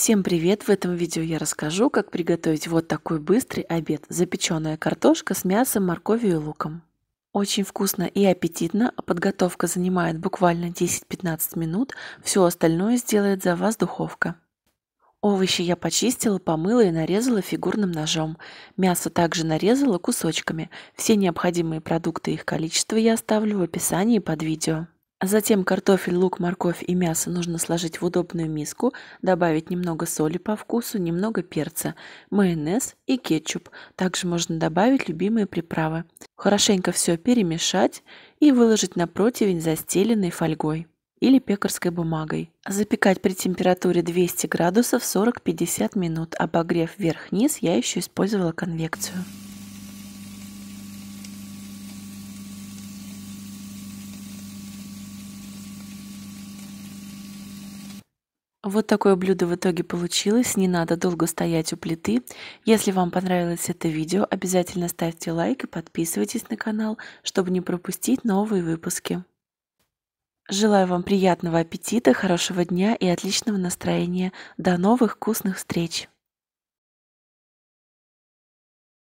Всем привет! В этом видео я расскажу, как приготовить вот такой быстрый обед. Запеченная картошка с мясом, морковью и луком. Очень вкусно и аппетитно, а подготовка занимает буквально 10-15 минут, все остальное сделает за вас духовка. Овощи я почистила, помыла и нарезала фигурным ножом. Мясо также нарезала кусочками. Все необходимые продукты и их количество я оставлю в описании под видео. А затем картофель, лук, морковь и мясо нужно сложить в удобную миску, добавить немного соли по вкусу, немного перца, майонез и кетчуп. Также можно добавить любимые приправы. Хорошенько все перемешать и выложить на противень застеленной фольгой или пекарской бумагой. Запекать при температуре 200 градусов 40-50 минут. Обогрев вверх-низ я еще использовала конвекцию. Вот такое блюдо в итоге получилось, не надо долго стоять у плиты. Если вам понравилось это видео, обязательно ставьте лайк и подписывайтесь на канал, чтобы не пропустить новые выпуски. Желаю вам приятного аппетита, хорошего дня и отличного настроения. До новых вкусных встреч!